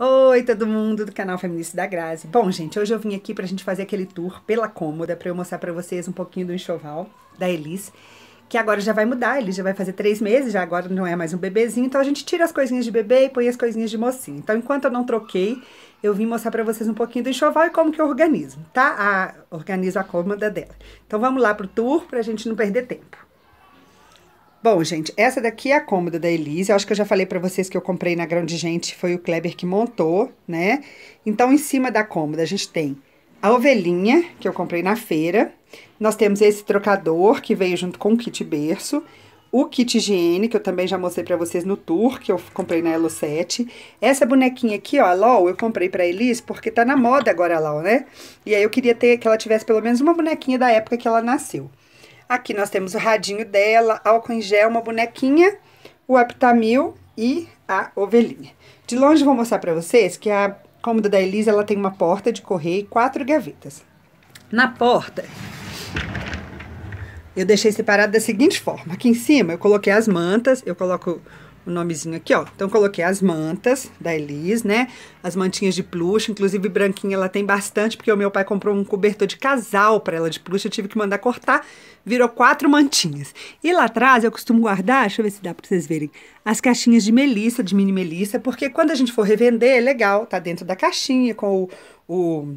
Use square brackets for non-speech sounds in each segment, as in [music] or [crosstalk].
Oi, todo mundo do canal Feminista da Grazi. Bom, gente, hoje eu vim aqui pra gente fazer aquele tour pela cômoda para eu mostrar para vocês um pouquinho do enxoval da Elis, que agora já vai mudar, ele já vai fazer três meses, já agora não é mais um bebezinho, então a gente tira as coisinhas de bebê e põe as coisinhas de mocinho. Então, enquanto eu não troquei, eu vim mostrar para vocês um pouquinho do enxoval e como que eu organizo, tá? A, organizo a cômoda dela. Então, vamos lá pro tour pra gente não perder tempo. Bom, gente, essa daqui é a cômoda da Elise. Eu acho que eu já falei para vocês que eu comprei na Grande Gente, foi o Kleber que montou, né? Então, em cima da cômoda, a gente tem a ovelhinha, que eu comprei na feira. Nós temos esse trocador, que veio junto com o kit berço. O kit higiene, que eu também já mostrei para vocês no tour, que eu comprei na Elo 7. Essa bonequinha aqui, ó, a LOL, eu comprei pra Elis, porque tá na moda agora a LOL, né? E aí eu queria ter que ela tivesse pelo menos uma bonequinha da época que ela nasceu. Aqui nós temos o radinho dela, álcool em gel, uma bonequinha, o Aptamil e a ovelhinha. De longe vou mostrar para vocês que a cômoda da Elisa ela tem uma porta de correr e quatro gavetas. Na porta, eu deixei separado da seguinte forma. Aqui em cima eu coloquei as mantas, eu coloco o nomezinho aqui, ó. Então, coloquei as mantas da Elis, né? As mantinhas de plush, inclusive branquinha ela tem bastante, porque o meu pai comprou um cobertor de casal para ela de plush, eu tive que mandar cortar, virou quatro mantinhas. E lá atrás eu costumo guardar, deixa eu ver se dá para vocês verem, as caixinhas de melissa, de mini melissa, porque quando a gente for revender, é legal, tá dentro da caixinha com o, o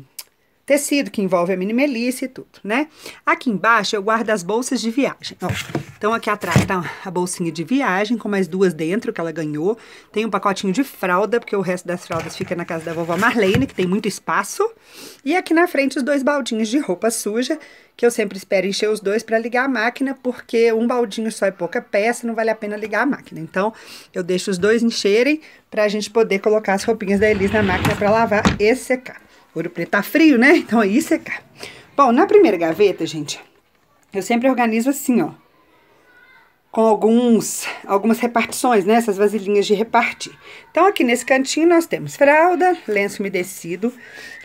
tecido, que envolve a minimelice e tudo, né? Aqui embaixo eu guardo as bolsas de viagem, ó. Então aqui atrás tá a bolsinha de viagem, com mais duas dentro que ela ganhou. Tem um pacotinho de fralda, porque o resto das fraldas fica na casa da vovó Marlene, que tem muito espaço. E aqui na frente os dois baldinhos de roupa suja, que eu sempre espero encher os dois para ligar a máquina, porque um baldinho só é pouca peça, não vale a pena ligar a máquina. Então eu deixo os dois encherem para a gente poder colocar as roupinhas da Elis na máquina para lavar e secar. Ouro preto tá frio, né? Então isso é caro. Bom, na primeira gaveta, gente, eu sempre organizo assim, ó. Com alguns, algumas repartições, né? Essas vasilhinhas de repartir. Então, aqui nesse cantinho nós temos fralda, lenço umedecido.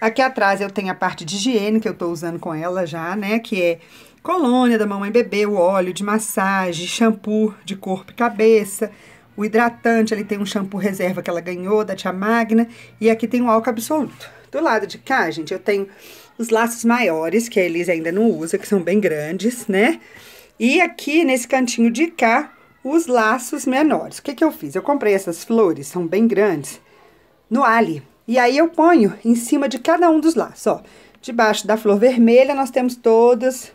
Aqui atrás eu tenho a parte de higiene, que eu tô usando com ela já, né? Que é colônia da mamãe bebê, o óleo de massagem, shampoo de corpo e cabeça, o hidratante, ali tem um shampoo reserva que ela ganhou da tia Magna, e aqui tem o álcool absoluto. Do lado de cá, gente, eu tenho os laços maiores, que a Elisa ainda não usa, que são bem grandes, né? E aqui, nesse cantinho de cá, os laços menores. O que que eu fiz? Eu comprei essas flores, são bem grandes, no Ali. E aí, eu ponho em cima de cada um dos laços, ó. Debaixo da flor vermelha, nós temos todos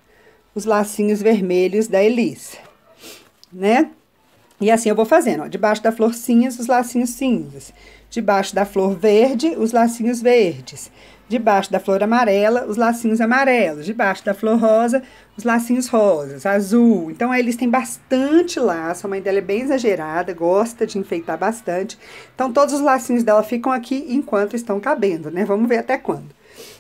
os lacinhos vermelhos da Elisa, né? E assim eu vou fazendo, ó, debaixo da flor cinza, os lacinhos cinzas. Debaixo da flor verde, os lacinhos verdes. Debaixo da flor amarela, os lacinhos amarelos. Debaixo da flor rosa, os lacinhos rosas, azul. Então, aí eles têm bastante laço. A mãe dela é bem exagerada, gosta de enfeitar bastante. Então, todos os lacinhos dela ficam aqui enquanto estão cabendo, né? Vamos ver até quando.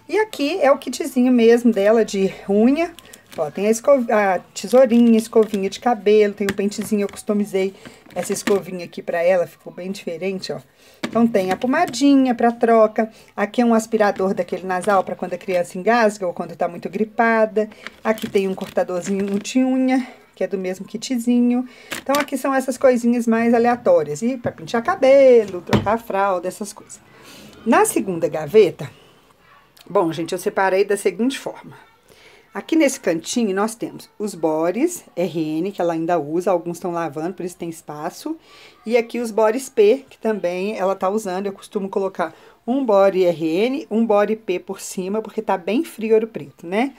E aqui é o kitzinho mesmo dela de unha Ó, tem a, a, tesourinha, escovinha de cabelo, tem o um pentezinho, eu customizei essa escovinha aqui pra ela, ficou bem diferente, ó. Então, tem a pomadinha pra troca, aqui é um aspirador daquele nasal pra quando a criança engasga ou quando tá muito gripada. Aqui tem um cortadorzinho de unha, que é do mesmo kitzinho. Então, aqui são essas coisinhas mais aleatórias, e pra pentear cabelo, trocar fralda, essas coisas. Na segunda gaveta, bom, gente, eu separei da seguinte forma. Aqui nesse cantinho nós temos os bores RN, que ela ainda usa, alguns estão lavando, por isso tem espaço. E aqui os bores P, que também ela tá usando, eu costumo colocar um bore RN, um bore P por cima, porque tá bem frio ouro preto, né?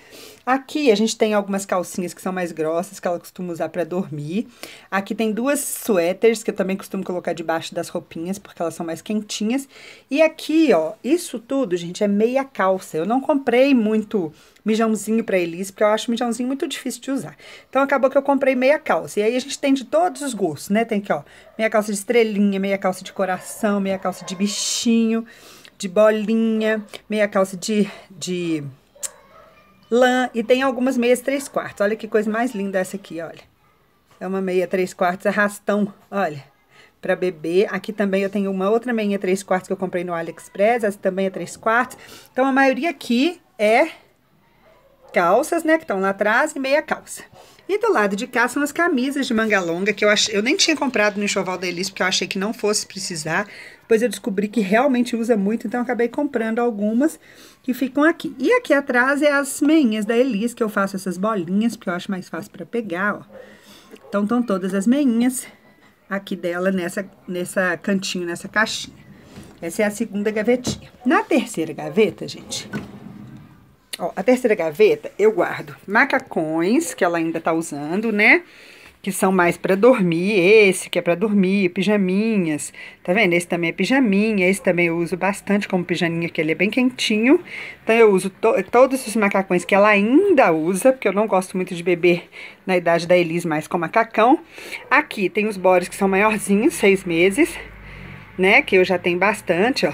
Aqui a gente tem algumas calcinhas que são mais grossas, que ela costuma usar para dormir. Aqui tem duas suéteres, que eu também costumo colocar debaixo das roupinhas, porque elas são mais quentinhas. E aqui, ó, isso tudo, gente, é meia calça. Eu não comprei muito mijãozinho para Elis, porque eu acho o mijãozinho muito difícil de usar. Então acabou que eu comprei meia calça. E aí a gente tem de todos os gostos, né? Tem aqui, ó, meia calça de estrelinha, meia calça de coração, meia calça de bichinho, de bolinha, meia calça de, de lã e tem algumas meias três quartos. Olha que coisa mais linda essa aqui, olha. É uma meia três quartos arrastão, olha para bebê. Aqui também eu tenho uma outra meia 3 quartos que eu comprei no AliExpress, essa também é 3 quartos. Então, a maioria aqui é calças, né, que estão lá atrás, e meia calça. E do lado de cá são as camisas de manga longa, que eu, ach... eu nem tinha comprado no enxoval da Elis, porque eu achei que não fosse precisar. Depois eu descobri que realmente usa muito, então acabei comprando algumas que ficam aqui. E aqui atrás é as meinhas da Elis, que eu faço essas bolinhas, porque eu acho mais fácil para pegar, ó. Então, estão todas as meinhas aqui dela nessa, nessa cantinho, nessa caixinha. Essa é a segunda gavetinha. Na terceira gaveta, gente, Ó, a terceira gaveta eu guardo macacões, que ela ainda tá usando, né? Que são mais para dormir, esse que é para dormir, pijaminhas, tá vendo? Esse também é pijaminha, esse também eu uso bastante como pijaminha, que ele é bem quentinho. Então eu uso to todos os macacões que ela ainda usa, porque eu não gosto muito de beber na idade da Elis mais com macacão. Aqui tem os bores que são maiorzinhos, seis meses, né? Que eu já tenho bastante, ó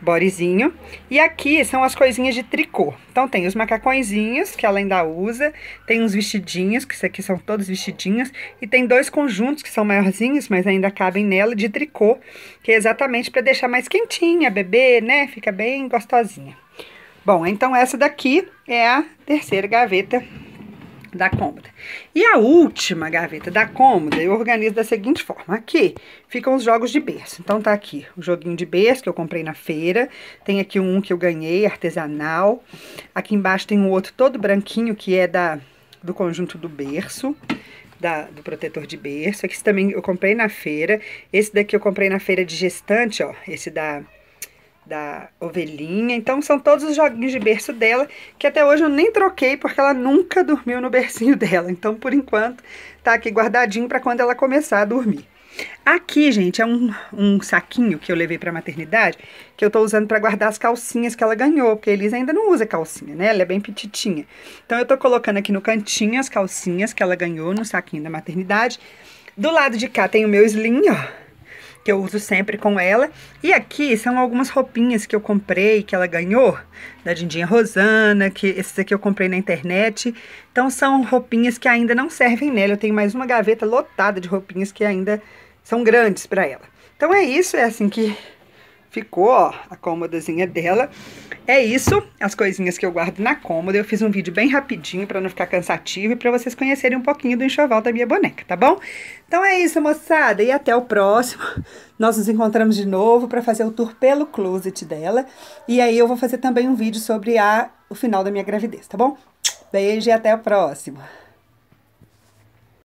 bodyzinho. E aqui são as coisinhas de tricô. Então tem os macacõezinhos, que ela ainda usa, tem uns vestidinhos, que isso aqui são todos vestidinhos, e tem dois conjuntos que são maiorzinhos, mas ainda cabem nela, de tricô, que é exatamente para deixar mais quentinha, bebê, né? Fica bem gostosinha. Bom, então essa daqui é a terceira gaveta da cômoda. E a última gaveta da cômoda eu organizo da seguinte forma. Aqui ficam os jogos de berço. Então tá aqui o joguinho de berço que eu comprei na feira. Tem aqui um que eu ganhei, artesanal. Aqui embaixo tem um outro todo branquinho que é da do conjunto do berço. Da, do protetor de berço, aqui esse também eu comprei na feira, esse daqui eu comprei na feira de gestante, ó, esse da da ovelhinha. Então são todos os joguinhos de berço dela, que até hoje eu nem troquei porque ela nunca dormiu no bercinho [laughs] dela. Então por enquanto tá aqui guardadinho para quando ela começar a dormir. Aqui, gente, é um, um saquinho que eu levei para maternidade, que eu tô usando para guardar as calcinhas que ela ganhou, porque a Elisa ainda não usa calcinha, né? Ela é bem petitinha. Então eu tô colocando aqui no cantinho as calcinhas que ela ganhou no saquinho da maternidade. Do lado de cá tem o meu slim, ó, que eu uso sempre com ela. E aqui são algumas roupinhas que eu comprei, que ela ganhou, da Dindinha Rosana, que esses aqui eu comprei na internet. Então são roupinhas que ainda não servem nela. Eu tenho mais uma gaveta lotada de roupinhas que ainda são grandes para ela. Então é isso, é assim que ficou ó, a cômodazinha dela. É isso, as coisinhas que eu guardo na cômoda. Eu fiz um vídeo bem rapidinho para não ficar cansativo e para vocês conhecerem um pouquinho do enxoval da minha boneca, tá bom? Então é isso, moçada, e até o próximo. Nós nos encontramos de novo para fazer o tour pelo closet dela. E aí eu vou fazer também um vídeo sobre a, o final da minha gravidez, tá bom? Beijo e até o próximo.